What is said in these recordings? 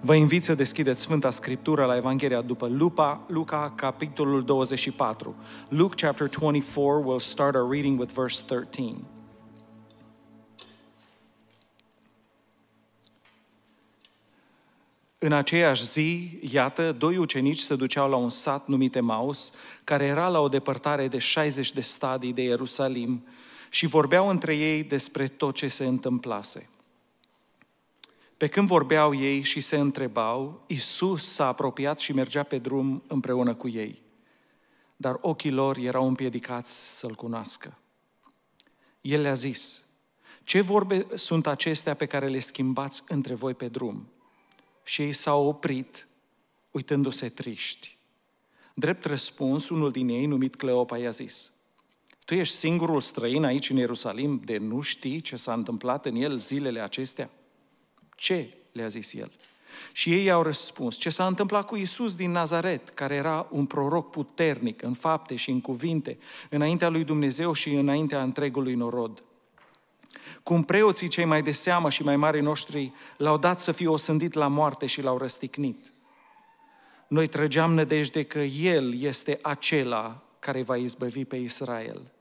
Vă invit să deschideți Sfânta Scriptură la Evanghelia după Lupa, Luca, capitolul 24. Luke chapter 24, we'll start our reading with verse 13. În aceeași zi, iată, doi ucenici se duceau la un sat numit Maus, care era la o depărtare de 60 de stadii de Ierusalim, și vorbeau între ei despre tot ce se întâmplase. Pe când vorbeau ei și se întrebau, Isus s-a apropiat și mergea pe drum împreună cu ei. Dar ochii lor erau împiedicați să-l cunoască. El le-a zis, ce vorbe sunt acestea pe care le schimbați între voi pe drum? Și ei s-au oprit, uitându-se triști. Drept răspuns, unul din ei, numit Cleopa, i-a zis, Tu ești singurul străin aici în Ierusalim de nu știi ce s-a întâmplat în el zilele acestea? Ce? le-a zis el. Și ei au răspuns, ce s-a întâmplat cu Isus din Nazaret, care era un proroc puternic în fapte și în cuvinte, înaintea lui Dumnezeu și înaintea întregului norod. Cum preoții cei mai de seamă și mai mari noștri l-au dat să fie osândit la moarte și l-au răstignit. Noi trăgeam nădejde că El este acela care va izbăvi pe Israel.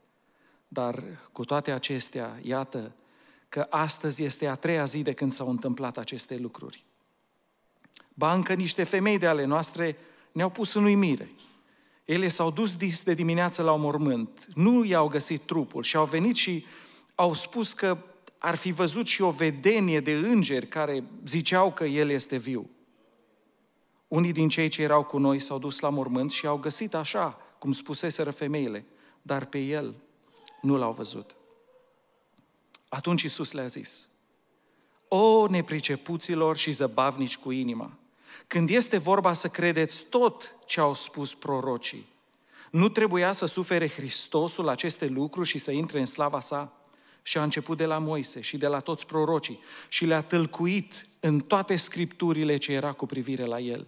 Dar cu toate acestea, iată, că astăzi este a treia zi de când s-au întâmplat aceste lucruri. Ba încă niște femei de ale noastre ne-au pus în uimire. Ele s-au dus dis de dimineață la un mormânt, nu i-au găsit trupul și au venit și au spus că ar fi văzut și o vedenie de îngeri care ziceau că el este viu. Unii din cei ce erau cu noi s-au dus la mormânt și au găsit așa, cum spuseseră femeile, dar pe el nu l-au văzut. Atunci Isus le-a zis, O nepricepuților și zăbavnici cu inima, când este vorba să credeți tot ce au spus prorocii, nu trebuia să sufere Hristosul aceste lucruri și să intre în slava sa? Și a început de la Moise și de la toți prorocii și le-a tâlcuit în toate scripturile ce era cu privire la el.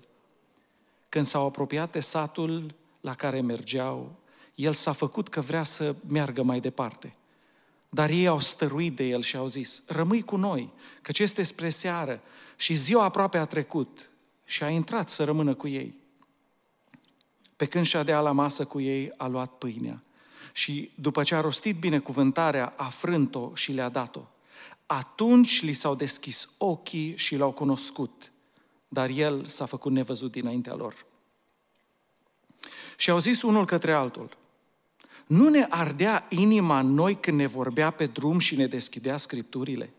Când s-au apropiat de satul la care mergeau, el s-a făcut că vrea să meargă mai departe – dar ei au stăruit de el și au zis, rămâi cu noi, căci este spre seară și ziua aproape a trecut și a intrat să rămână cu ei. Pe când și-a dea la masă cu ei, a luat pâinea și după ce a rostit binecuvântarea, a frânt-o și le-a dat-o. Atunci li s-au deschis ochii și l-au cunoscut, dar el s-a făcut nevăzut dinaintea lor. Și au zis unul către altul, nu ne ardea inima noi când ne vorbea pe drum și ne deschidea scripturile?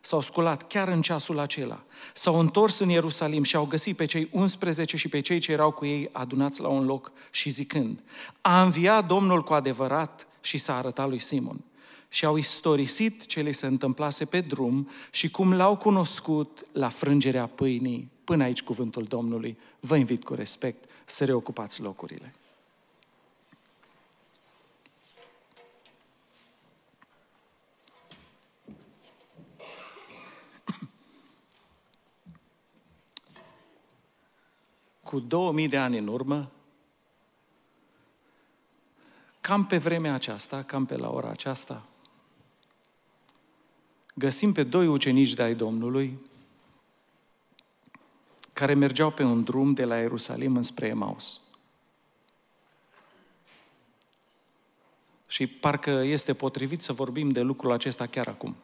S-au sculat chiar în ceasul acela, s-au întors în Ierusalim și au găsit pe cei 11 și pe cei ce erau cu ei adunați la un loc și zicând, a înviat Domnul cu adevărat și s-a arătat lui Simon și au istorisit ce le se întâmplase pe drum și cum l-au cunoscut la frângerea pâinii. Până aici cuvântul Domnului. Vă invit cu respect să reocupați locurile. cu 2000 de ani în urmă, cam pe vremea aceasta, cam pe la ora aceasta, găsim pe doi ucenici de ai Domnului care mergeau pe un drum de la Ierusalim înspre Emaus. Și parcă este potrivit să vorbim de lucrul acesta chiar acum.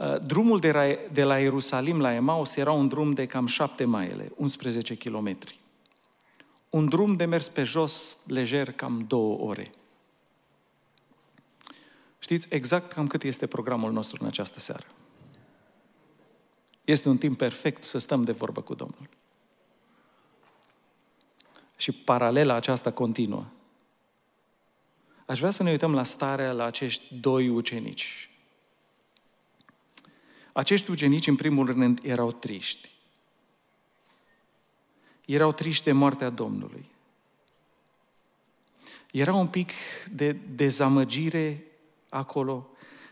Uh, drumul de la, de la Ierusalim la Emaus era un drum de cam șapte maile, 11 kilometri. Un drum de mers pe jos, lejer, cam două ore. Știți exact cam cât este programul nostru în această seară. Este un timp perfect să stăm de vorbă cu Domnul. Și paralela aceasta continuă. Aș vrea să ne uităm la starea la acești doi ucenici, acești ucenici, în primul rând, erau triști. Erau triști de moartea Domnului. Era un pic de dezamăgire acolo,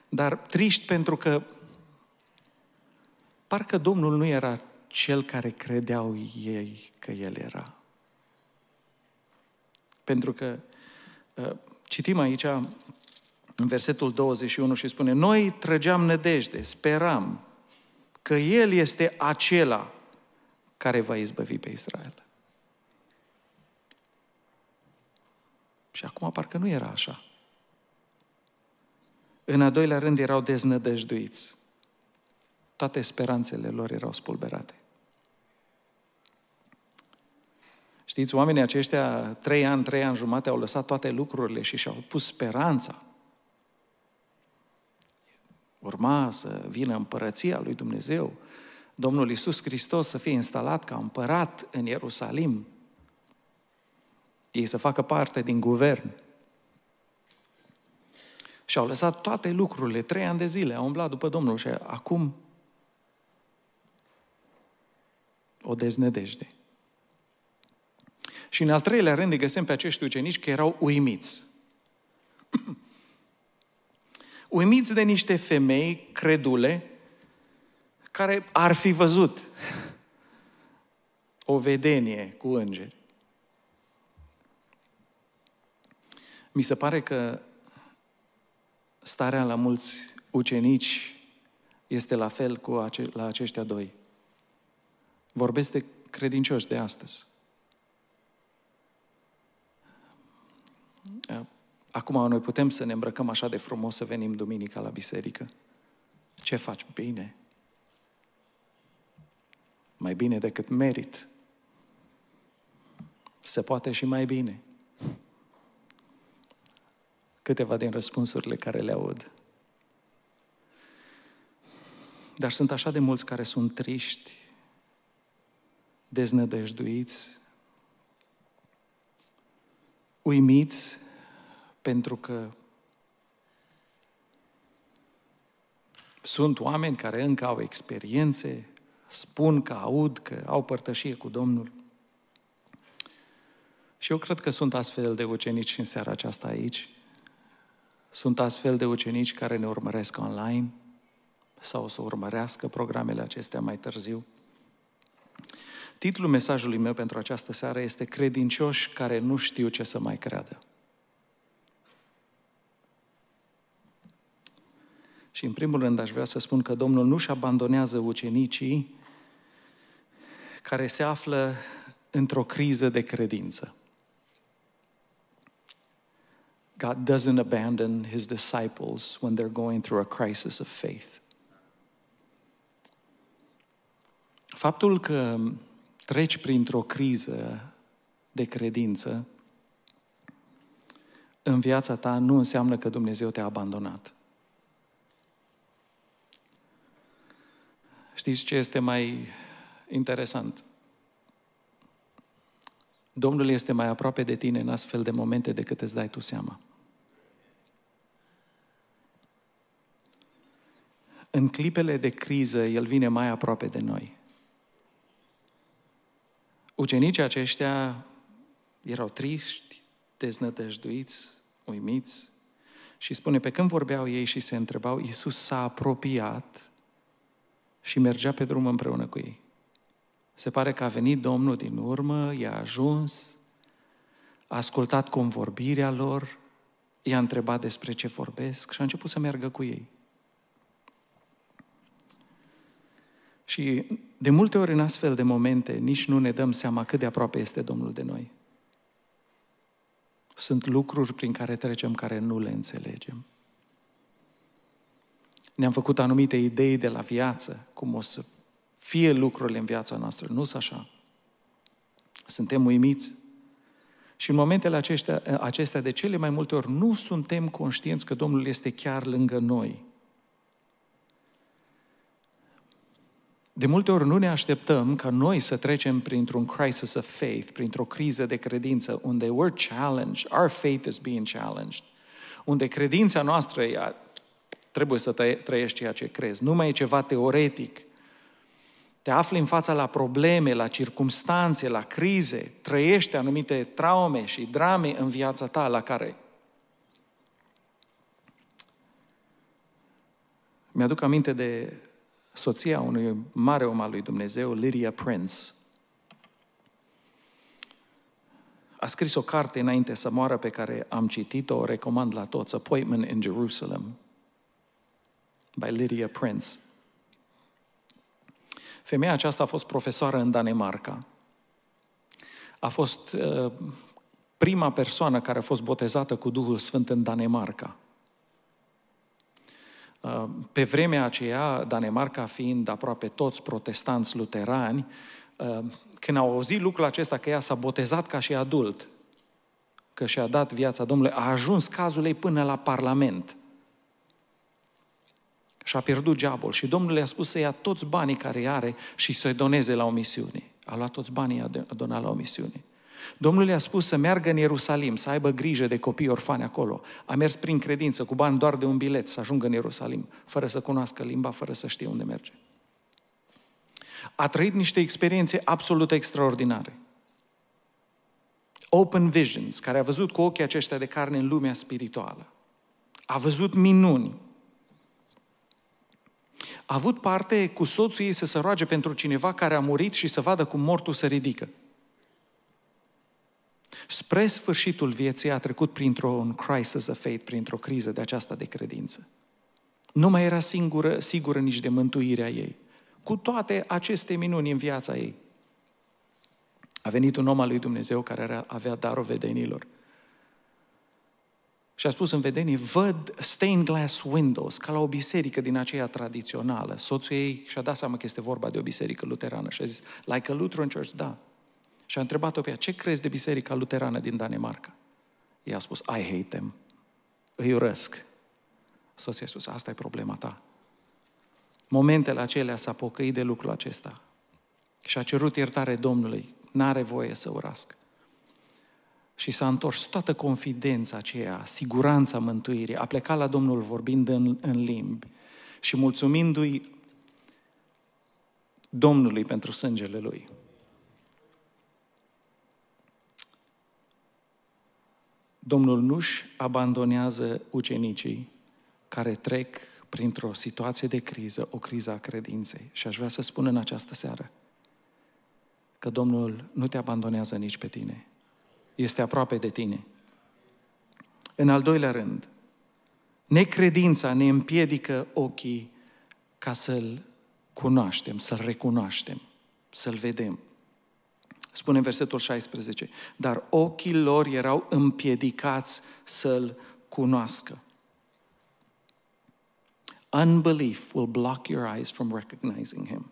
dar triști pentru că parcă Domnul nu era cel care credeau ei că El era. Pentru că uh, citim aici în versetul 21 și spune, noi trăgeam nădejde, speram că El este acela care va izbăvi pe Israel. Și acum parcă nu era așa. În a doilea rând erau deznădăjduiți. Toate speranțele lor erau spulberate. Știți, oamenii aceștia, trei ani, trei ani jumate, au lăsat toate lucrurile și și-au pus speranța urma să vină împărăția lui Dumnezeu, Domnul Isus Hristos să fie instalat ca împărat în Ierusalim, ei să facă parte din guvern. Și au lăsat toate lucrurile, trei ani de zile, au umblat după Domnul și acum o deznădejde. Și în al treilea rând îi găsim pe acești ucenici că erau uimiți. uimiți de niște femei credule care ar fi văzut o vedenie cu îngeri. Mi se pare că starea la mulți ucenici este la fel cu ace- la aceștia doi. Vorbesc de credincioși de astăzi. Acum noi putem să ne îmbrăcăm așa de frumos să venim duminica la biserică? Ce faci? Bine. Mai bine decât merit. Se poate și mai bine. Câteva din răspunsurile care le aud. Dar sunt așa de mulți care sunt triști, deznădăjduiți, uimiți pentru că sunt oameni care încă au experiențe, spun că aud, că au părtășie cu Domnul. Și eu cred că sunt astfel de ucenici în seara aceasta aici. Sunt astfel de ucenici care ne urmăresc online sau o să urmărească programele acestea mai târziu. Titlul mesajului meu pentru această seară este Credincioși care nu știu ce să mai creadă. Și în primul rând aș vrea să spun că Domnul nu-și abandonează ucenicii care se află într-o criză de credință. God doesn't abandon his disciples when they're going through a crisis of faith. Faptul că treci printr-o criză de credință în viața ta nu înseamnă că Dumnezeu te-a abandonat. Știți ce este mai interesant? Domnul este mai aproape de tine în astfel de momente decât îți dai tu seama. În clipele de criză, El vine mai aproape de noi. Ucenicii aceștia erau triști, deznătăjduiți, uimiți și spune, pe când vorbeau ei și se întrebau, Iisus s-a apropiat și mergea pe drum împreună cu ei. Se pare că a venit Domnul din urmă, i-a ajuns, a ascultat convorbirea lor, i-a întrebat despre ce vorbesc și a început să meargă cu ei. Și de multe ori în astfel de momente nici nu ne dăm seama cât de aproape este Domnul de noi. Sunt lucruri prin care trecem care nu le înțelegem ne-am făcut anumite idei de la viață, cum o să fie lucrurile în viața noastră. nu s așa. Suntem uimiți. Și în momentele acestea, acestea, de cele mai multe ori, nu suntem conștienți că Domnul este chiar lângă noi. De multe ori nu ne așteptăm ca noi să trecem printr-un crisis of faith, printr-o criză de credință, unde we're challenged, our faith is being challenged, unde credința noastră Trebuie să trăiești ceea ce crezi. Nu mai e ceva teoretic. Te afli în fața la probleme, la circumstanțe, la crize, trăiești anumite traume și drame în viața ta la care Mi-aduc aminte de soția unui mare om al lui Dumnezeu, Lydia Prince. A scris o carte înainte să moară pe care am citit-o, o recomand la toți, Appointment in Jerusalem by Lydia Prince. Femeia aceasta a fost profesoară în Danemarca. A fost uh, prima persoană care a fost botezată cu Duhul Sfânt în Danemarca. Uh, pe vremea aceea, Danemarca fiind aproape toți protestanți luterani, uh, când au auzit lucrul acesta că ea s-a botezat ca și adult, că și-a dat viața Domnului, a ajuns cazul ei până la Parlament și a pierdut geabul și Domnul le-a spus să ia toți banii care are și să-i doneze la o misiune. A luat toți banii, a donat la o misiune. Domnul le-a spus să meargă în Ierusalim, să aibă grijă de copii orfani acolo. A mers prin credință, cu bani doar de un bilet, să ajungă în Ierusalim, fără să cunoască limba, fără să știe unde merge. A trăit niște experiențe absolut extraordinare. Open visions, care a văzut cu ochii aceștia de carne în lumea spirituală. A văzut minuni, a avut parte cu soțul ei să se roage pentru cineva care a murit și să vadă cum mortul se ridică. Spre sfârșitul vieții a trecut printr-un crisis of faith, printr-o criză de aceasta de credință. Nu mai era singură, sigură nici de mântuirea ei. Cu toate aceste minuni în viața ei, a venit un om al lui Dumnezeu care avea darul vedenilor. Și a spus în vedenie, văd stained glass windows, ca la o biserică din aceea tradițională. Soțul ei și-a dat seama că este vorba de o biserică luterană și a zis, like a Lutheran church, da. Și a întrebat-o pe ea, ce crezi de biserica luterană din Danemarca? Ea a spus, I hate them. Îi urăsc. Soția a spus, asta e problema ta. Momentele acelea s-a pocăit de lucrul acesta și a cerut iertare Domnului. N-are voie să urască și s-a întors toată confidența aceea, siguranța mântuirii, a plecat la Domnul vorbind în, în limbi și mulțumindu-i Domnului pentru sângele lui. Domnul nu-și abandonează ucenicii care trec printr-o situație de criză, o criză a credinței. Și aș vrea să spun în această seară că Domnul nu te abandonează nici pe tine, este aproape de tine. În al doilea rând, necredința ne împiedică ochii ca să-L cunoaștem, să-L recunoaștem, să-L vedem. Spune versetul 16, dar ochii lor erau împiedicați să-L cunoască. Unbelief will block your eyes from recognizing Him.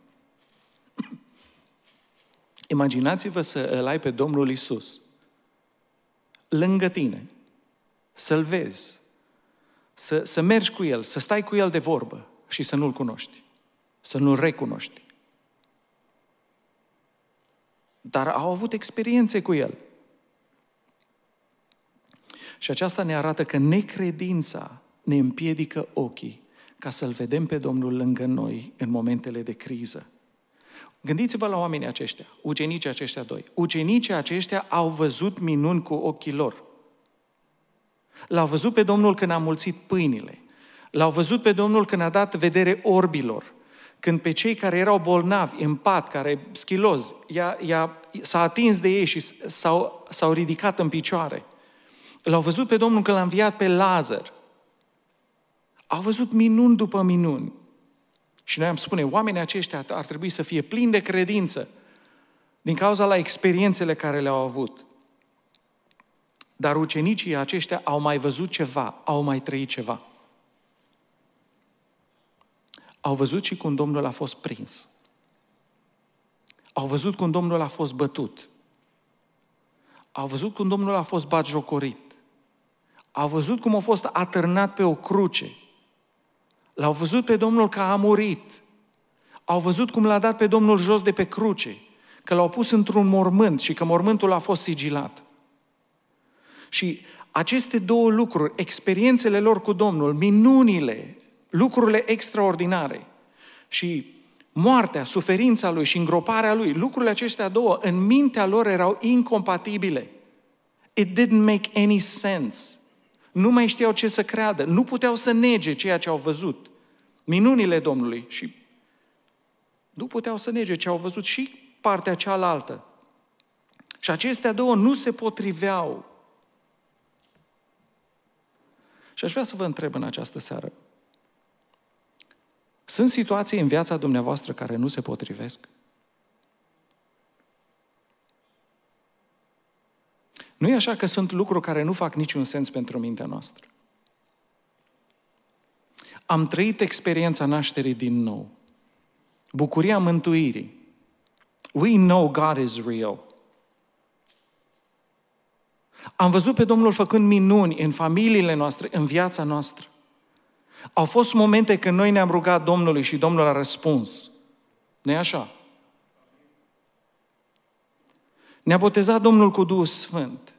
Imaginați-vă să îl ai pe Domnul Isus lângă tine, să-l vezi, să, să mergi cu el, să stai cu el de vorbă și să nu-l cunoști, să nu-l recunoști. Dar au avut experiențe cu el. Și aceasta ne arată că necredința ne împiedică ochii ca să-L vedem pe Domnul lângă noi în momentele de criză. Gândiți-vă la oamenii aceștia, ucenicii aceștia doi. Ucenicii aceștia au văzut minuni cu ochii lor. L-au văzut pe Domnul când a mulțit pâinile. L-au văzut pe Domnul când a dat vedere orbilor. Când pe cei care erau bolnavi, în pat, care schiloz, s-a atins de ei și s-au, s-au ridicat în picioare. L-au văzut pe Domnul când l-a înviat pe Lazar. Au văzut minuni după minuni. Și noi am spune, oamenii aceștia ar trebui să fie plini de credință din cauza la experiențele care le-au avut. Dar ucenicii aceștia au mai văzut ceva, au mai trăit ceva. Au văzut și cum Domnul a fost prins. Au văzut cum Domnul a fost bătut. Au văzut cum Domnul a fost batjocorit. Au văzut cum a fost atârnat pe o cruce L-au văzut pe Domnul că a murit. Au văzut cum l-a dat pe Domnul jos de pe cruce, că l-au pus într-un mormânt și că mormântul a fost sigilat. Și aceste două lucruri, experiențele lor cu Domnul, minunile, lucrurile extraordinare și moartea, suferința lui și îngroparea lui, lucrurile acestea două în mintea lor erau incompatibile. It didn't make any sense. Nu mai știau ce să creadă, nu puteau să nege ceea ce au văzut. Minunile Domnului și nu puteau să nege ce au văzut și partea cealaltă. Și acestea două nu se potriveau. Și aș vrea să vă întreb în această seară. Sunt situații în viața dumneavoastră care nu se potrivesc? Nu e așa că sunt lucruri care nu fac niciun sens pentru mintea noastră. Am trăit experiența nașterii din nou. Bucuria mântuirii. We know God is real. Am văzut pe Domnul făcând minuni în familiile noastre, în viața noastră. Au fost momente când noi ne-am rugat Domnului și Domnul a răspuns. nu așa? Ne-a botezat Domnul cu Duhul Sfânt.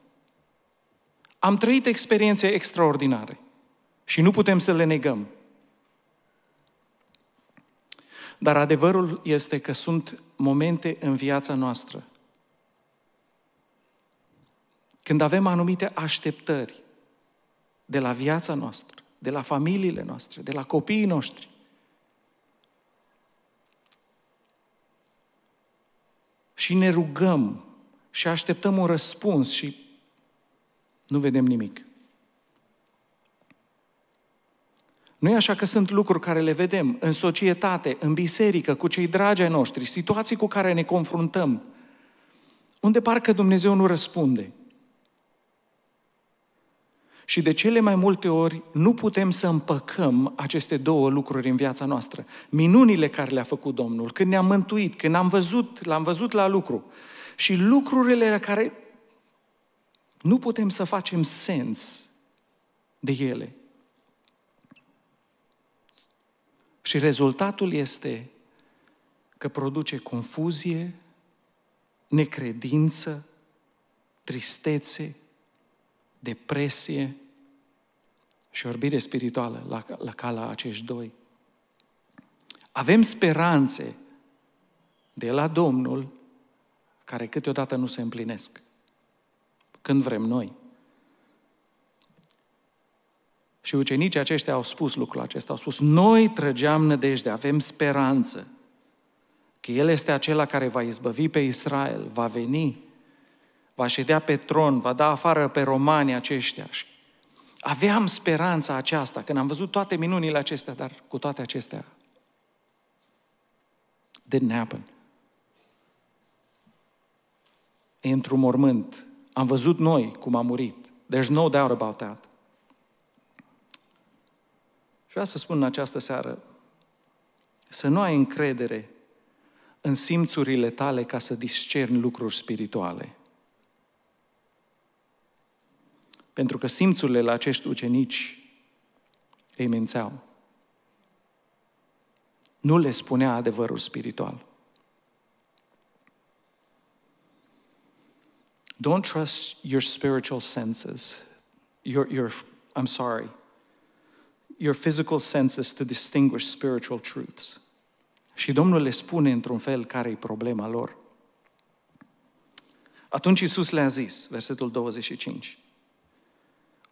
Am trăit experiențe extraordinare și nu putem să le negăm. Dar adevărul este că sunt momente în viața noastră când avem anumite așteptări de la viața noastră, de la familiile noastre, de la copiii noștri, și ne rugăm și așteptăm un răspuns și nu vedem nimic. Nu e așa că sunt lucruri care le vedem în societate, în biserică, cu cei dragi ai noștri, situații cu care ne confruntăm, unde parcă Dumnezeu nu răspunde. Și de cele mai multe ori nu putem să împăcăm aceste două lucruri în viața noastră. Minunile care le-a făcut Domnul, când ne-a mântuit, când am văzut, l-am văzut la lucru și lucrurile la care nu putem să facem sens de ele. Și rezultatul este că produce confuzie, necredință, tristețe, depresie și orbire spirituală la, la cala acești doi. Avem speranțe de la Domnul care câteodată nu se împlinesc. Când vrem noi. Și ucenicii aceștia au spus lucrul acesta, au spus, noi trăgeam nădejde, avem speranță că El este acela care va izbăvi pe Israel, va veni, va ședea pe tron, va da afară pe romanii aceștia. Și aveam speranța aceasta, când am văzut toate minunile acestea, dar cu toate acestea, didn't happen e într-un mormânt. Am văzut noi cum a murit. There's no doubt about that. Și vreau să spun în această seară, să nu ai încredere în simțurile tale ca să discerni lucruri spirituale. Pentru că simțurile la acești ucenici îi mințeau. Nu le spunea adevărul spiritual. Don't trust your spiritual senses. Your, your, I'm sorry, your physical senses to distinguish spiritual truths. Și Domnul le spune într-un fel care e problema lor. Atunci Iisus le-a zis, versetul 25,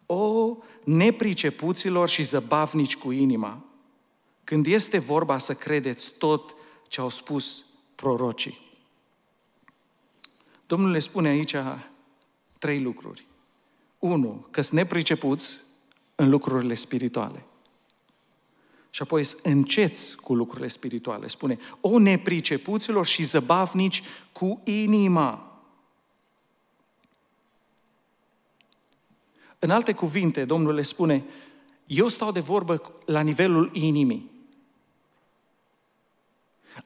O, nepricepuților și zăbavnici cu inima, când este vorba să credeți tot ce au spus prorocii. Domnul le spune aici trei lucruri. Unu, că sunt nepricepuți în lucrurile spirituale. Și apoi să înceți cu lucrurile spirituale. Spune, o nepricepuților și zăbavnici cu inima. În alte cuvinte, Domnul le spune, eu stau de vorbă la nivelul inimii.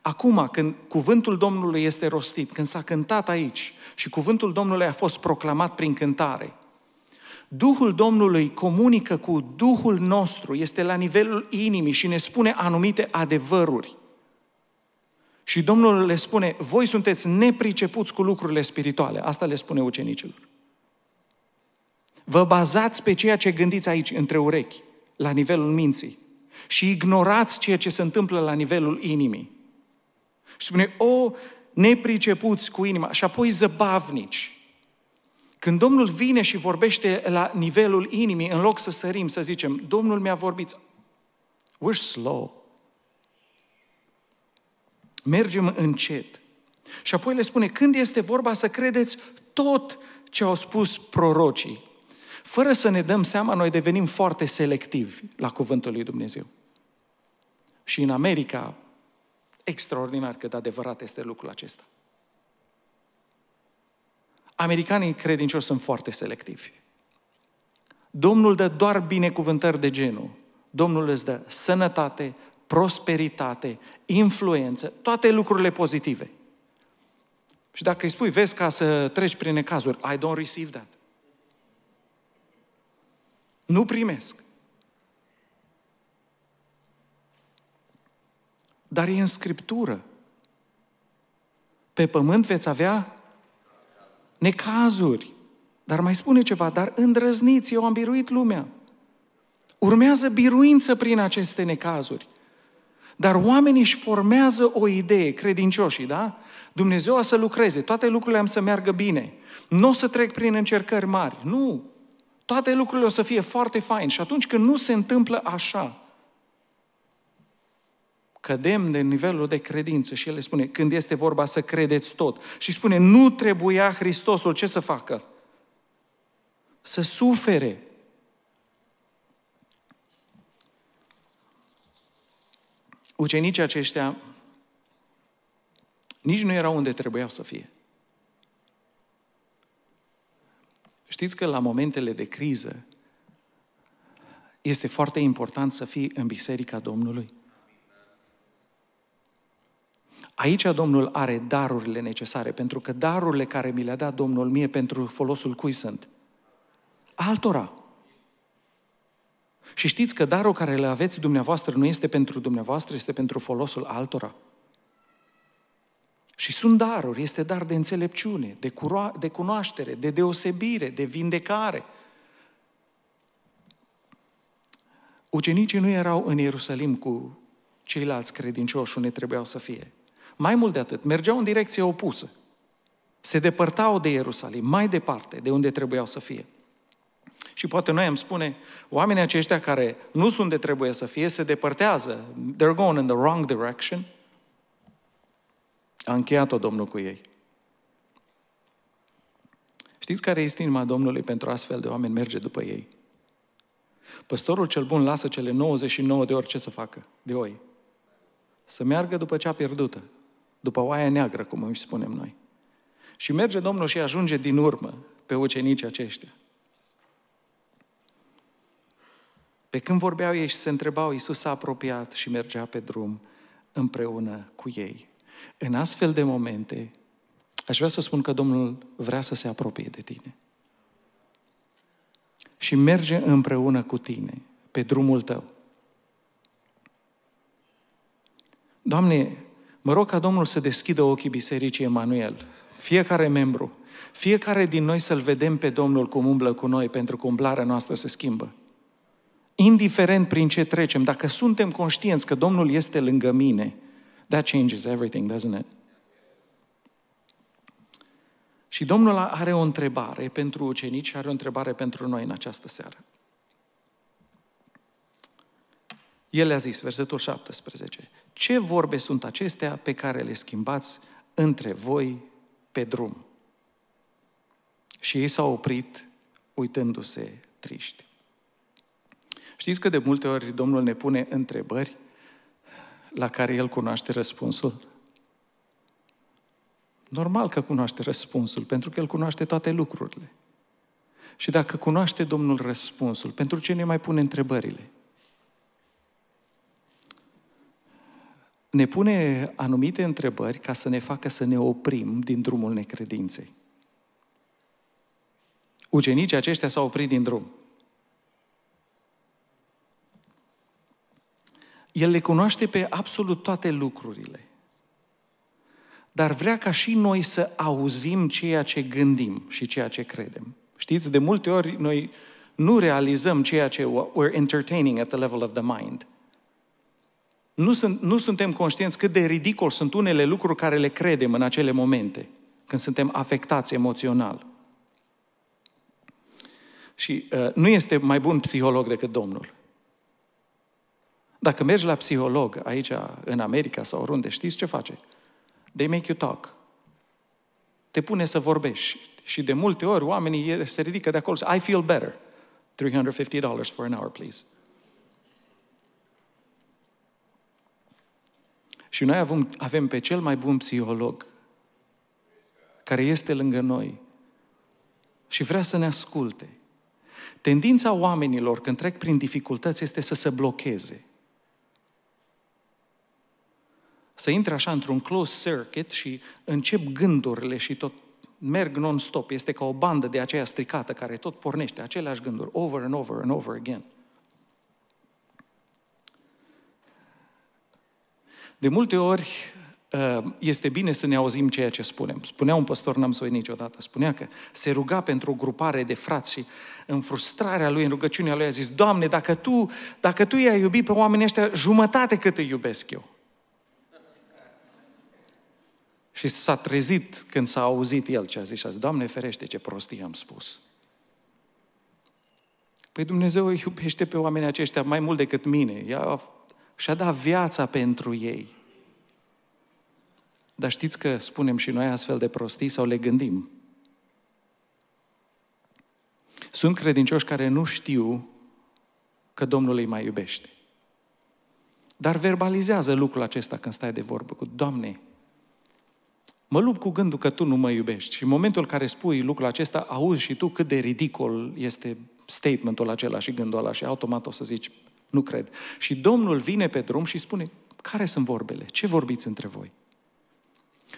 Acum, când cuvântul Domnului este rostit, când s-a cântat aici și cuvântul Domnului a fost proclamat prin cântare, Duhul Domnului comunică cu Duhul nostru, este la nivelul inimii și ne spune anumite adevăruri. Și Domnul le spune, voi sunteți nepricepuți cu lucrurile spirituale. Asta le spune ucenicilor. Vă bazați pe ceea ce gândiți aici, între urechi, la nivelul minții. Și ignorați ceea ce se întâmplă la nivelul inimii. Și spune, o, nepricepuți cu inima și apoi zăbavnici. Când Domnul vine și vorbește la nivelul inimii, în loc să sărim, să zicem, Domnul mi-a vorbit, we're slow. Mergem încet. Și apoi le spune, când este vorba să credeți tot ce au spus prorocii. Fără să ne dăm seama, noi devenim foarte selectivi la cuvântul lui Dumnezeu. Și în America, Extraordinar cât de adevărat este lucrul acesta. Americanii credincioși sunt foarte selectivi. Domnul dă doar binecuvântări de genul. Domnul îți dă sănătate, prosperitate, influență, toate lucrurile pozitive. Și dacă îi spui, vezi, ca să treci prin necazuri, I don't receive that. Nu primesc. Dar e în Scriptură. Pe pământ veți avea necazuri. Dar mai spune ceva, dar îndrăzniți, eu am biruit lumea. Urmează biruință prin aceste necazuri. Dar oamenii își formează o idee, credincioșii, da? Dumnezeu a să lucreze, toate lucrurile am să meargă bine. Nu o să trec prin încercări mari, nu. Toate lucrurile o să fie foarte fain și atunci când nu se întâmplă așa, cădem de nivelul de credință și el le spune, când este vorba să credeți tot. Și spune, nu trebuia Hristosul ce să facă? Să sufere. Ucenicii aceștia nici nu erau unde trebuiau să fie. Știți că la momentele de criză este foarte important să fii în biserica Domnului. Aici Domnul are darurile necesare, pentru că darurile care mi le-a dat Domnul mie pentru folosul cui sunt? Altora. Și știți că darul care le aveți dumneavoastră nu este pentru dumneavoastră, este pentru folosul altora. Și sunt daruri, este dar de înțelepciune, de, de cunoaștere, de deosebire, de vindecare. Ucenicii nu erau în Ierusalim cu ceilalți credincioși unde trebuiau să fie. Mai mult de atât, mergeau în direcție opusă. Se depărtau de Ierusalim, mai departe de unde trebuiau să fie. Și poate noi am spune, oamenii aceștia care nu sunt de trebuie să fie, se depărtează. They're going in the wrong direction. A încheiat-o Domnul cu ei. Știți care este inima Domnului pentru astfel de oameni? Merge după ei. Păstorul cel bun lasă cele 99 de ori ce să facă? De oi. Să meargă după cea pierdută după oaia neagră, cum îi spunem noi. Și merge Domnul și ajunge din urmă pe ucenicii aceștia. Pe când vorbeau ei și se întrebau, Iisus s-a apropiat și mergea pe drum împreună cu ei. În astfel de momente, aș vrea să spun că Domnul vrea să se apropie de tine. Și merge împreună cu tine pe drumul tău. Doamne, Mă rog ca Domnul să deschidă ochii Bisericii Emanuel, fiecare membru, fiecare din noi să-L vedem pe Domnul cum umblă cu noi, pentru că umblarea noastră se schimbă. Indiferent prin ce trecem, dacă suntem conștienți că Domnul este lângă mine, that changes everything, doesn't it? Și Domnul are o întrebare pentru ucenici și are o întrebare pentru noi în această seară. El le-a zis, versetul 17, ce vorbe sunt acestea pe care le schimbați între voi pe drum? Și ei s-au oprit uitându-se triști. Știți că de multe ori Domnul ne pune întrebări la care El cunoaște răspunsul? Normal că cunoaște răspunsul, pentru că El cunoaște toate lucrurile. Și dacă cunoaște Domnul răspunsul, pentru ce ne mai pune întrebările? ne pune anumite întrebări ca să ne facă să ne oprim din drumul necredinței. Ucenicii aceștia s-au oprit din drum. El le cunoaște pe absolut toate lucrurile. Dar vrea ca și noi să auzim ceea ce gândim și ceea ce credem. Știți, de multe ori noi nu realizăm ceea ce we're entertaining at the level of the mind – nu, sunt, nu suntem conștienți cât de ridicol sunt unele lucruri care le credem în acele momente, când suntem afectați emoțional. Și uh, nu este mai bun psiholog decât Domnul. Dacă mergi la psiholog aici, în America sau oriunde, știți ce face? They make you talk. Te pune să vorbești. Și de multe ori oamenii se ridică de acolo I feel better. $350 for an hour, please. Și noi avem, avem pe cel mai bun psiholog care este lângă noi și vrea să ne asculte. Tendința oamenilor când trec prin dificultăți este să se blocheze. Să intre așa într-un close circuit și încep gândurile și tot merg non-stop. Este ca o bandă de aceea stricată care tot pornește, aceleași gânduri, over and over and over again. De multe ori uh, este bine să ne auzim ceea ce spunem. Spunea un păstor, n-am să niciodată, spunea că se ruga pentru o grupare de frați și în frustrarea lui, în rugăciunea lui a zis, Doamne, dacă Tu, dacă tu i-ai iubit pe oamenii ăștia jumătate cât îi iubesc eu. Și s-a trezit când s-a auzit el ce a zis și a zis, Doamne ferește, ce prostie am spus. Păi Dumnezeu îi iubește pe oamenii aceștia mai mult decât mine. Ea și a dat viața pentru ei. Dar știți că spunem și noi astfel de prostii sau le gândim? Sunt credincioși care nu știu că Domnul îi mai iubește. Dar verbalizează lucrul acesta când stai de vorbă cu Doamne, mă lupt cu gândul că Tu nu mă iubești. Și în momentul în care spui lucrul acesta, auzi și tu cât de ridicol este statementul acela și gândul ăla și automat o să zici, nu cred. Și Domnul vine pe drum și spune, care sunt vorbele? Ce vorbiți între voi?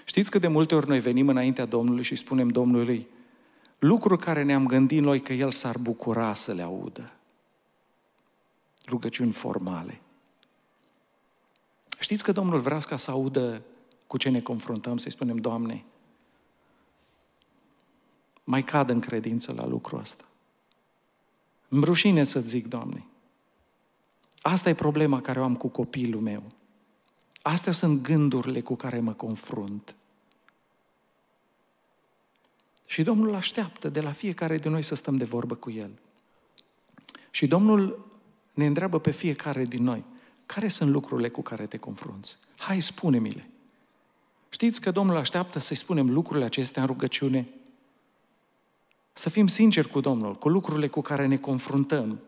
Știți că de multe ori noi venim înaintea Domnului și spunem Domnului lucruri care ne-am gândit noi că El s-ar bucura să le audă. Rugăciuni formale. Știți că Domnul vrea ca să audă cu ce ne confruntăm, să-i spunem, Doamne, mai cad în credință la lucrul ăsta. Îmi rușine să zic, Doamne, Asta e problema care o am cu copilul meu. Astea sunt gândurile cu care mă confrunt. Și Domnul așteaptă de la fiecare din noi să stăm de vorbă cu El. Și Domnul ne întreabă pe fiecare din noi, care sunt lucrurile cu care te confrunți? Hai, spune-mi-le. Știți că Domnul așteaptă să-i spunem lucrurile acestea în rugăciune? Să fim sinceri cu Domnul, cu lucrurile cu care ne confruntăm,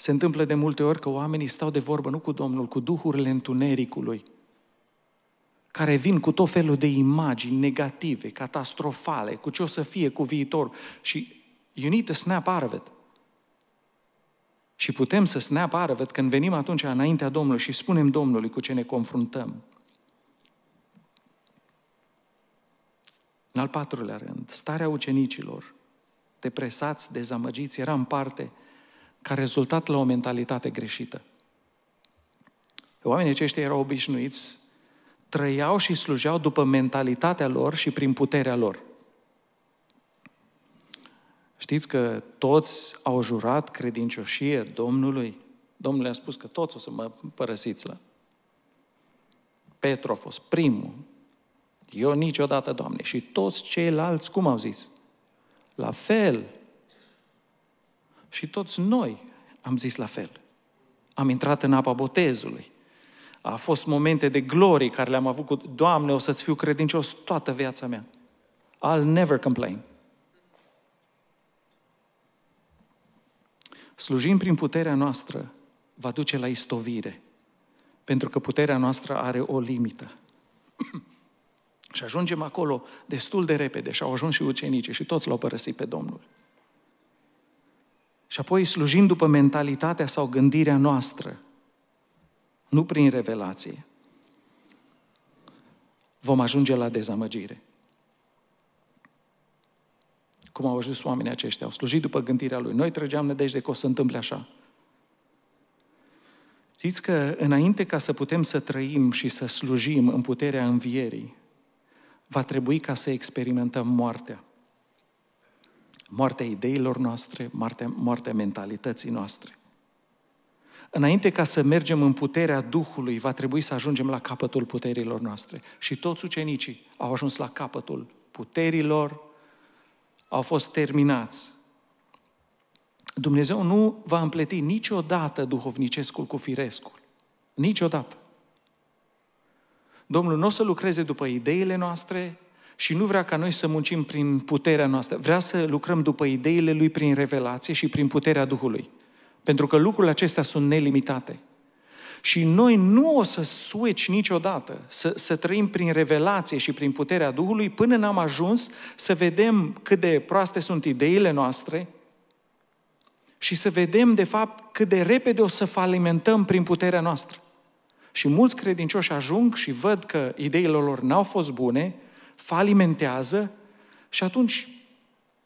se întâmplă de multe ori că oamenii stau de vorbă nu cu Domnul, cu duhurile întunericului, care vin cu tot felul de imagini negative, catastrofale, cu ce o să fie cu viitor și you need to snap out of it. Și putem să snap out of it când venim atunci înaintea Domnului și spunem Domnului cu ce ne confruntăm. În al patrulea rând, starea ucenicilor, depresați, dezamăgiți, era în parte ca rezultat la o mentalitate greșită. Oamenii aceștia erau obișnuiți, trăiau și slujeau după mentalitatea lor și prin puterea lor. Știți că toți au jurat credincioșie Domnului? Domnul le-a spus că toți o să mă părăsiți la. Petru a fost primul. Eu niciodată, Doamne. Și toți ceilalți, cum au zis? La fel, și toți noi am zis la fel. Am intrat în apa botezului. A fost momente de glorie care le-am avut cu Doamne, o să-ți fiu credincios toată viața mea. I'll never complain. Slujim prin puterea noastră va duce la istovire, pentru că puterea noastră are o limită. și ajungem acolo destul de repede și au ajuns și ucenicii și toți l-au părăsit pe Domnul. Și apoi slujim după mentalitatea sau gândirea noastră, nu prin revelație. Vom ajunge la dezamăgire. Cum au ajuns oamenii aceștia, au slujit după gândirea lui. Noi trăgeam nădejde că o să întâmple așa. Știți că înainte ca să putem să trăim și să slujim în puterea învierii, va trebui ca să experimentăm moartea moartea ideilor noastre, moartea, moartea mentalității noastre. Înainte ca să mergem în puterea Duhului, va trebui să ajungem la capătul puterilor noastre. Și toți ucenicii au ajuns la capătul puterilor, au fost terminați. Dumnezeu nu va împleti niciodată duhovnicescul cu firescul. Niciodată. Domnul nu o să lucreze după ideile noastre, și nu vrea ca noi să muncim prin puterea noastră. Vrea să lucrăm după ideile Lui prin revelație și prin puterea Duhului. Pentru că lucrurile acestea sunt nelimitate. Și noi nu o să switch niciodată, să, să trăim prin revelație și prin puterea Duhului până n-am ajuns să vedem cât de proaste sunt ideile noastre și să vedem, de fapt, cât de repede o să falimentăm prin puterea noastră. Și mulți credincioși ajung și văd că ideile lor n-au fost bune falimentează și atunci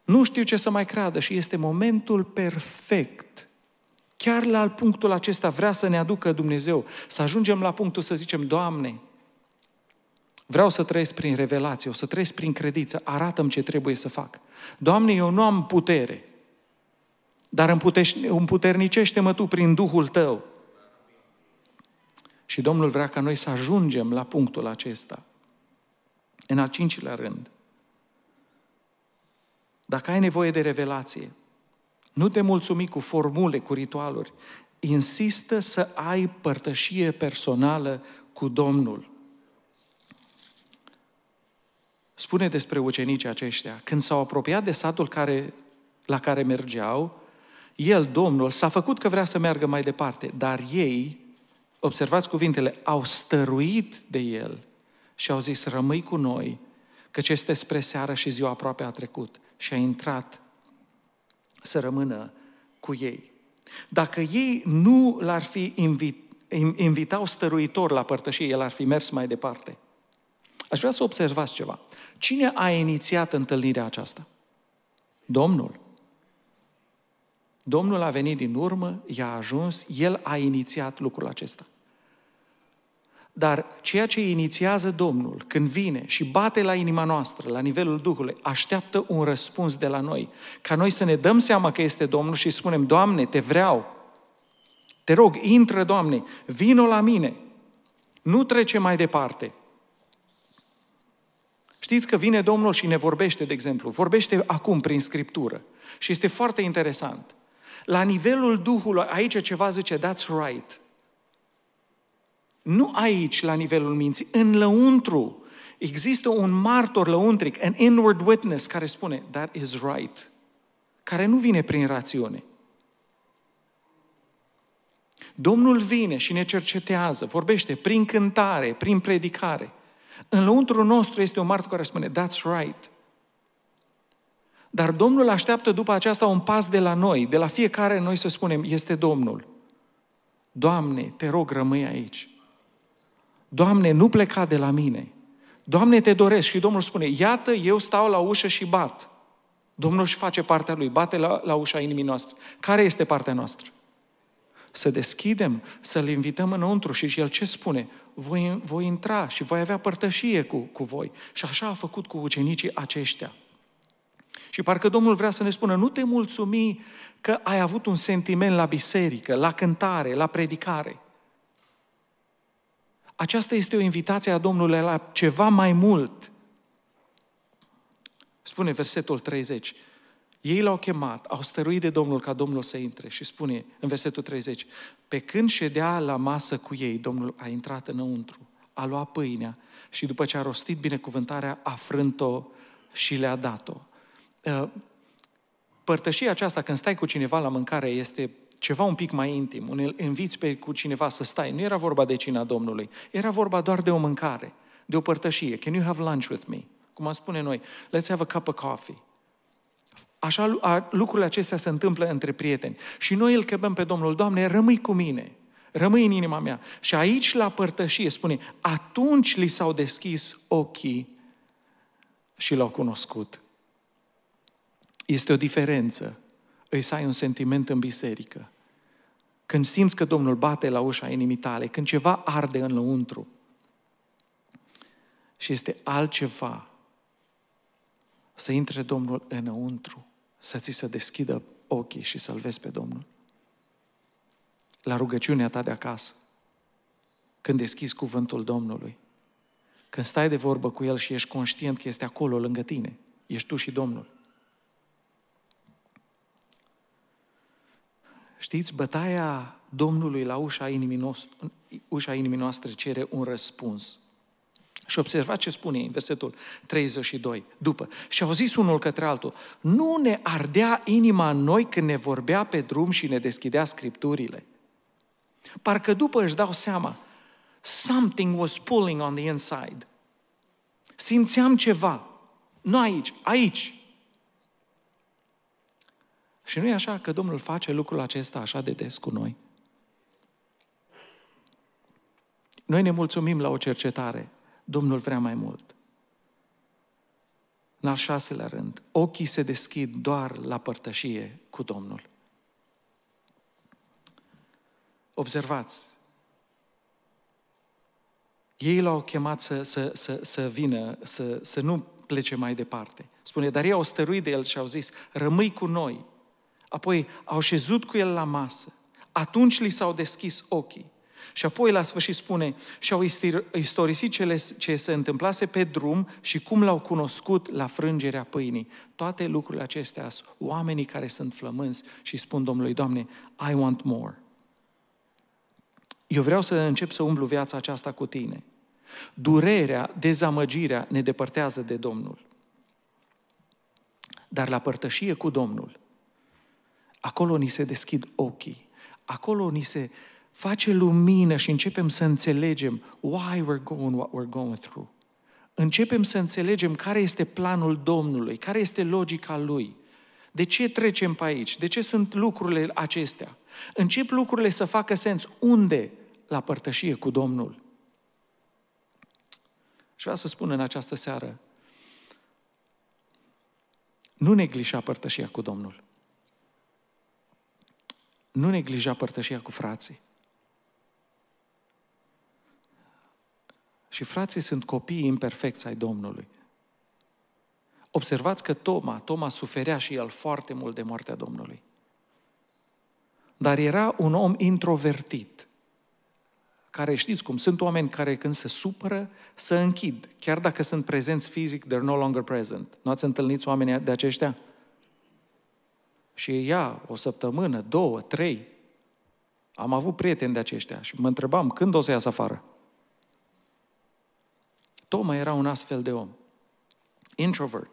nu știu ce să mai creadă și este momentul perfect. Chiar la punctul acesta vrea să ne aducă Dumnezeu, să ajungem la punctul să zicem, Doamne, vreau să trăiesc prin revelație, o să trăiesc prin credință, arată ce trebuie să fac. Doamne, eu nu am putere, dar împuternicește-mă Tu prin Duhul Tău. Și Domnul vrea ca noi să ajungem la punctul acesta. În al cincilea rând, dacă ai nevoie de revelație, nu te mulțumi cu formule, cu ritualuri. Insistă să ai părtășie personală cu Domnul. Spune despre ucenicii aceștia, când s-au apropiat de satul care, la care mergeau, el, Domnul, s-a făcut că vrea să meargă mai departe, dar ei, observați cuvintele, au stăruit de el și au zis, rămâi cu noi, căci este spre seară și ziua aproape a trecut. Și a intrat să rămână cu ei. Dacă ei nu l-ar fi invit, invitau stăruitor la părtășie, el ar fi mers mai departe. Aș vrea să observați ceva. Cine a inițiat întâlnirea aceasta? Domnul. Domnul a venit din urmă, i-a ajuns, el a inițiat lucrul acesta. Dar ceea ce inițiază Domnul când vine și bate la inima noastră, la nivelul Duhului, așteaptă un răspuns de la noi. Ca noi să ne dăm seama că este Domnul și spunem, Doamne, te vreau. Te rog, intră, Doamne, vino la mine. Nu trece mai departe. Știți că vine Domnul și ne vorbește, de exemplu, vorbește acum prin Scriptură. Și este foarte interesant. La nivelul Duhului, aici ceva zice, that's right – nu aici, la nivelul minții, în lăuntru. Există un martor lăuntric, an inward witness, care spune, that is right, care nu vine prin rațiune. Domnul vine și ne cercetează, vorbește prin cântare, prin predicare. În lăuntru nostru este un martor care spune, that's right. Dar Domnul așteaptă după aceasta un pas de la noi, de la fiecare noi să spunem, este Domnul. Doamne, te rog, rămâi aici. Doamne, nu pleca de la mine. Doamne, te doresc. Și Domnul spune, iată, eu stau la ușă și bat. Domnul își face partea lui, bate la, la ușa inimii noastre. Care este partea noastră? Să deschidem, să-L invităm înăuntru și El ce spune? Voi, voi intra și voi avea părtășie cu, cu voi. Și așa a făcut cu ucenicii aceștia. Și parcă Domnul vrea să ne spună, nu te mulțumi că ai avut un sentiment la biserică, la cântare, la predicare. Aceasta este o invitație a Domnului la ceva mai mult. Spune versetul 30. Ei l-au chemat, au stăruit de Domnul ca Domnul să intre și spune în versetul 30, pe când ședea la masă cu ei, Domnul a intrat înăuntru, a luat pâinea și după ce a rostit binecuvântarea, a frânt-o și le-a dat-o. Uh, părtășia aceasta, când stai cu cineva la mâncare, este ceva un pic mai intim, un inviți pe cu cineva să stai. Nu era vorba de cina Domnului, era vorba doar de o mâncare, de o părtășie. Can you have lunch with me? Cum am spune noi, let's have a cup of coffee. Așa a, lucrurile acestea se întâmplă între prieteni. Și noi îl chemăm pe Domnul, Doamne, rămâi cu mine, rămâi în inima mea. Și aici la părtășie spune, atunci li s-au deschis ochii și l-au cunoscut. Este o diferență. Îi să ai un sentiment în biserică când simți că Domnul bate la ușa inimii tale, când ceva arde în lăuntru și este altceva, să intre Domnul înăuntru, să ți se deschidă ochii și să-L vezi pe Domnul. La rugăciunea ta de acasă, când deschizi cuvântul Domnului, când stai de vorbă cu El și ești conștient că este acolo lângă tine, ești tu și Domnul, Știți, bătaia Domnului la ușa inimii, nostru, ușa inimii noastre cere un răspuns. Și observați ce spune în versetul 32, după. Și au zis unul către altul, nu ne ardea inima în noi când ne vorbea pe drum și ne deschidea scripturile. Parcă după își dau seama, something was pulling on the inside. Simțeam ceva, nu aici, aici, și nu e așa că Domnul face lucrul acesta așa de des cu noi. Noi ne mulțumim la o cercetare. Domnul vrea mai mult. În al șaselea rând, ochii se deschid doar la părtășie cu Domnul. Observați, ei l-au chemat să, să, să, să vină, să, să nu plece mai departe. Spune, dar ei au stăruit de el și au zis, rămâi cu noi. Apoi au șezut cu el la masă. Atunci li s-au deschis ochii. Și apoi la sfârșit spune, și-au istorisit cele ce se întâmplase pe drum și cum l-au cunoscut la frângerea pâinii. Toate lucrurile acestea sunt oamenii care sunt flămânți și spun Domnului, Doamne, I want more. Eu vreau să încep să umblu viața aceasta cu Tine. Durerea, dezamăgirea ne depărtează de Domnul. Dar la părtășie cu Domnul acolo ni se deschid ochii, acolo ni se face lumină și începem să înțelegem why we're going, what we're going through. Începem să înțelegem care este planul Domnului, care este logica Lui. De ce trecem pe aici? De ce sunt lucrurile acestea? Încep lucrurile să facă sens. Unde? La părtășie cu Domnul. Și vreau să spun în această seară, nu neglișa părtășia cu Domnul nu neglija părtășia cu frații. Și frații sunt copiii imperfecți ai Domnului. Observați că Toma, Toma suferea și el foarte mult de moartea Domnului. Dar era un om introvertit, care știți cum, sunt oameni care când se supără, se închid, chiar dacă sunt prezenți fizic, they're no longer present. Nu ați întâlnit oameni de aceștia? și ea o săptămână, două, trei. Am avut prieteni de aceștia și mă întrebam când o să iasă afară. Toma era un astfel de om. Introvert.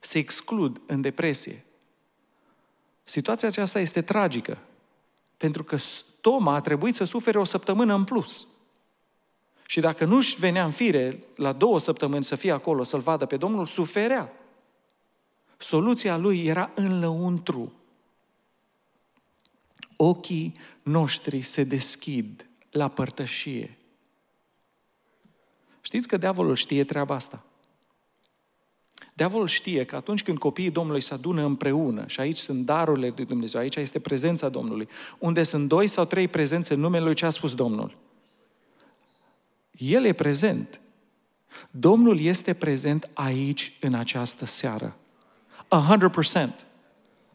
Se exclud în depresie. Situația aceasta este tragică, pentru că Toma a trebuit să sufere o săptămână în plus. Și dacă nu-și venea în fire la două săptămâni să fie acolo, să-l vadă pe Domnul, suferea. Soluția lui era lăuntru. Ochii noștri se deschid la părtășie. Știți că diavolul știe treaba asta. Diavolul știe că atunci când copiii Domnului se adună împreună, și aici sunt darurile lui Dumnezeu, aici este prezența Domnului, unde sunt doi sau trei prezențe în numele lui ce a spus Domnul. El e prezent. Domnul este prezent aici, în această seară. 100%.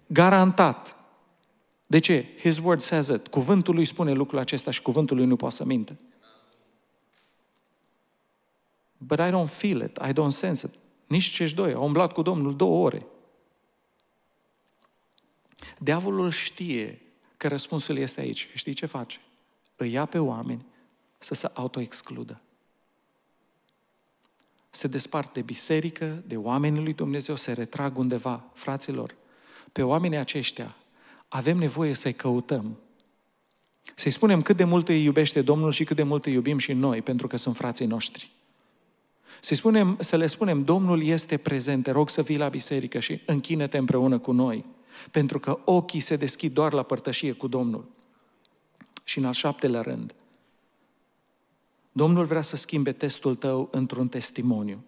Garantat. De ce? His word says it. Cuvântul lui spune lucrul acesta și cuvântul lui nu poate să minte. But I don't feel it, I don't sense it. Nici cești doi au umblat cu Domnul două ore. Diavolul știe că răspunsul este aici. Știi ce face? Îi ia pe oameni să se autoexcludă se despart de biserică, de oamenii lui Dumnezeu, se retrag undeva. Fraților, pe oamenii aceștia avem nevoie să-i căutăm, să-i spunem cât de mult îi iubește Domnul și cât de mult îi iubim și noi, pentru că sunt frații noștri. Să, spunem, să le spunem, Domnul este prezent, te rog să vii la biserică și închină-te împreună cu noi, pentru că ochii se deschid doar la părtășie cu Domnul. Și în al șaptelea rând, Domnul vrea să schimbe testul tău într-un testimoniu.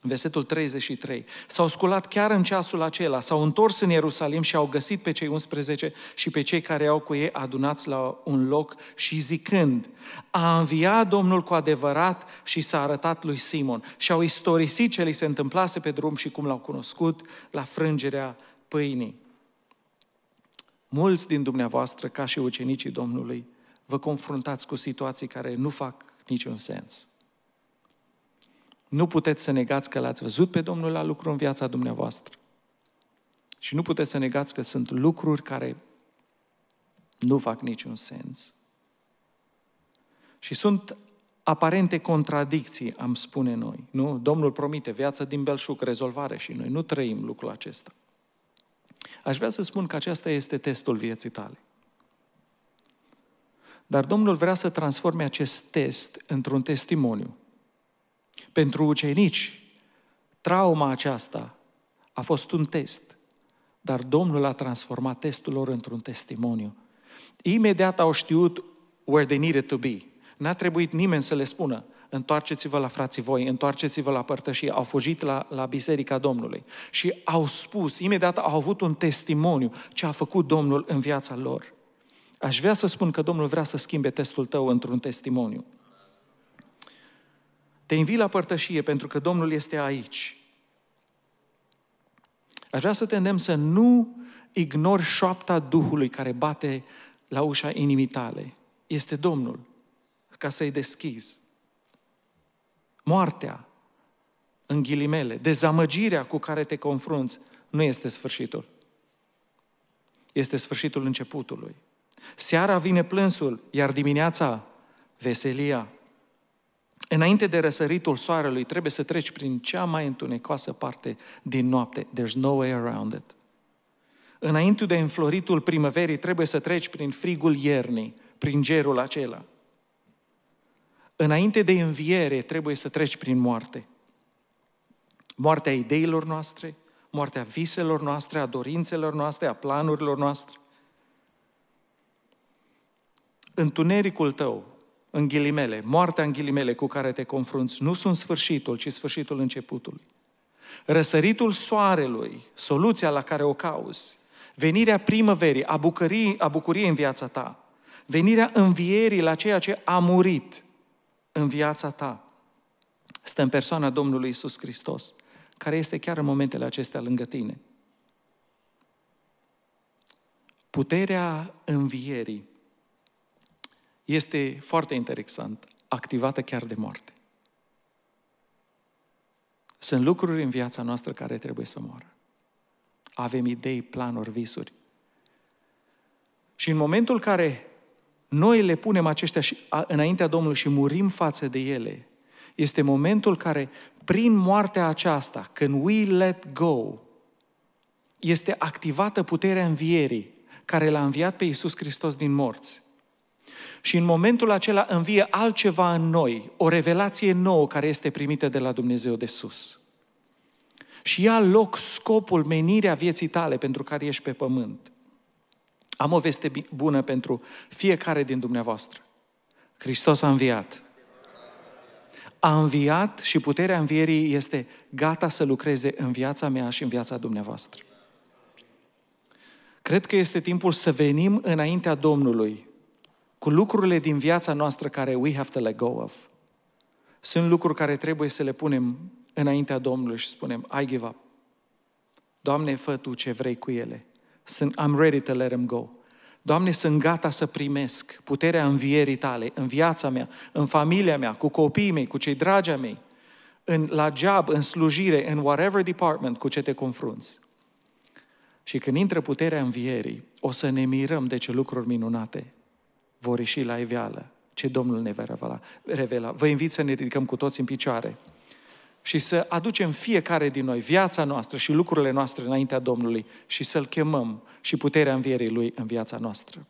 Versetul 33. S-au sculat chiar în ceasul acela, s-au întors în Ierusalim și au găsit pe cei 11 și pe cei care au cu ei adunați la un loc și zicând, a înviat Domnul cu adevărat și s-a arătat lui Simon și au istorisit ce li se întâmplase pe drum și cum l-au cunoscut la frângerea pâinii. Mulți din dumneavoastră, ca și ucenicii Domnului, vă confruntați cu situații care nu fac niciun sens. Nu puteți să negați că l-ați văzut pe Domnul la lucru în viața dumneavoastră. Și nu puteți să negați că sunt lucruri care nu fac niciun sens. Și sunt aparente contradicții, am spune noi. Nu? Domnul promite viață din belșug, rezolvare și noi nu trăim lucrul acesta. Aș vrea să spun că acesta este testul vieții tale. Dar Domnul vrea să transforme acest test într-un testimoniu. Pentru ucenici, trauma aceasta a fost un test, dar Domnul a transformat testul lor într-un testimoniu. Imediat au știut where they needed to be. N-a trebuit nimeni să le spună, întoarceți-vă la frații voi, întoarceți-vă la părtășie. Au fugit la, la Biserica Domnului și au spus, imediat au avut un testimoniu ce a făcut Domnul în viața lor. Aș vrea să spun că Domnul vrea să schimbe testul tău într-un testimoniu. Te invit la părtășie pentru că Domnul este aici. Aș vrea să te îndemn să nu ignori șoapta Duhului care bate la ușa inimii tale. Este Domnul, ca să-i deschizi. Moartea, în ghilimele, dezamăgirea cu care te confrunți, nu este sfârșitul. Este sfârșitul începutului. Seara vine plânsul, iar dimineața veselia. Înainte de răsăritul soarelui trebuie să treci prin cea mai întunecoasă parte din noapte. There's no way around it. Înainte de înfloritul primăverii trebuie să treci prin frigul iernii, prin gerul acela. Înainte de înviere trebuie să treci prin moarte. Moartea ideilor noastre, moartea viselor noastre, a dorințelor noastre, a planurilor noastre întunericul tău, în ghilimele, moartea în ghilimele cu care te confrunți, nu sunt sfârșitul, ci sfârșitul începutului. Răsăritul soarelui, soluția la care o cauzi, venirea primăverii, a, bucării, a bucuriei în viața ta, venirea învierii la ceea ce a murit în viața ta, stă în persoana Domnului Isus Hristos, care este chiar în momentele acestea lângă tine. Puterea învierii este foarte interesant, activată chiar de moarte. Sunt lucruri în viața noastră care trebuie să moară. Avem idei, planuri, visuri. Și în momentul în care noi le punem acestea înaintea Domnului și murim față de ele, este momentul care, prin moartea aceasta, când we let go, este activată puterea învierii care l-a înviat pe Iisus Hristos din morți. Și în momentul acela învie altceva în noi, o revelație nouă care este primită de la Dumnezeu de sus. Și ia loc scopul, menirea vieții tale pentru care ești pe pământ. Am o veste bună pentru fiecare din dumneavoastră. Hristos a înviat. A înviat și puterea învierii este gata să lucreze în viața mea și în viața dumneavoastră. Cred că este timpul să venim înaintea Domnului cu lucrurile din viața noastră care we have to let go of. Sunt lucruri care trebuie să le punem înaintea Domnului și spunem, I give up. Doamne, fă Tu ce vrei cu ele. Sunt, I'm ready to let them go. Doamne, sunt gata să primesc puterea învierii Tale în viața mea, în familia mea, cu copiii mei, cu cei dragi ai mei, în, la job, în slujire, în whatever department cu ce te confrunți. Și când intră puterea învierii, o să ne mirăm de ce lucruri minunate vor ieși la iveală ce Domnul ne va revela. revela. Vă invit să ne ridicăm cu toți în picioare și să aducem fiecare din noi viața noastră și lucrurile noastre înaintea Domnului și să-L chemăm și puterea învierii Lui în viața noastră.